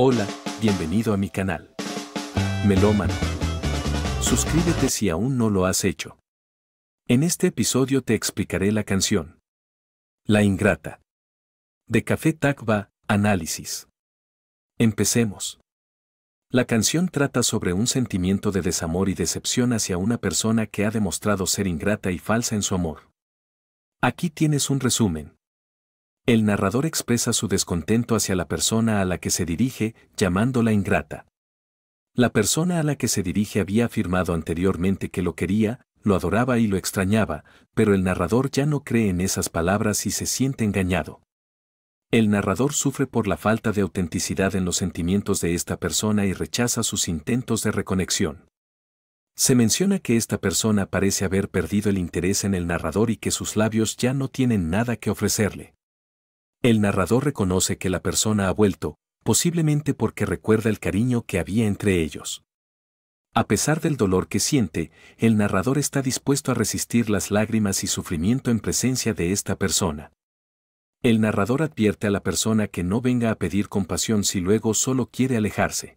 Hola, bienvenido a mi canal. Melómano. Suscríbete si aún no lo has hecho. En este episodio te explicaré la canción. La ingrata. De Café takba Análisis. Empecemos. La canción trata sobre un sentimiento de desamor y decepción hacia una persona que ha demostrado ser ingrata y falsa en su amor. Aquí tienes un resumen. El narrador expresa su descontento hacia la persona a la que se dirige, llamándola ingrata. La persona a la que se dirige había afirmado anteriormente que lo quería, lo adoraba y lo extrañaba, pero el narrador ya no cree en esas palabras y se siente engañado. El narrador sufre por la falta de autenticidad en los sentimientos de esta persona y rechaza sus intentos de reconexión. Se menciona que esta persona parece haber perdido el interés en el narrador y que sus labios ya no tienen nada que ofrecerle. El narrador reconoce que la persona ha vuelto, posiblemente porque recuerda el cariño que había entre ellos. A pesar del dolor que siente, el narrador está dispuesto a resistir las lágrimas y sufrimiento en presencia de esta persona. El narrador advierte a la persona que no venga a pedir compasión si luego solo quiere alejarse.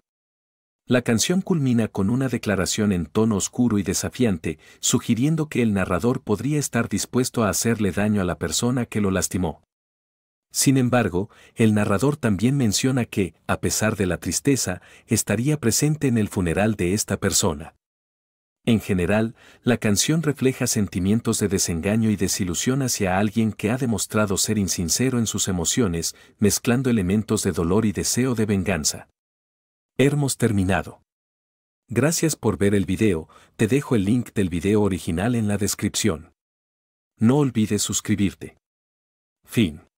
La canción culmina con una declaración en tono oscuro y desafiante, sugiriendo que el narrador podría estar dispuesto a hacerle daño a la persona que lo lastimó. Sin embargo, el narrador también menciona que, a pesar de la tristeza, estaría presente en el funeral de esta persona. En general, la canción refleja sentimientos de desengaño y desilusión hacia alguien que ha demostrado ser insincero en sus emociones, mezclando elementos de dolor y deseo de venganza. Hemos terminado. Gracias por ver el video, te dejo el link del video original en la descripción. No olvides suscribirte. Fin.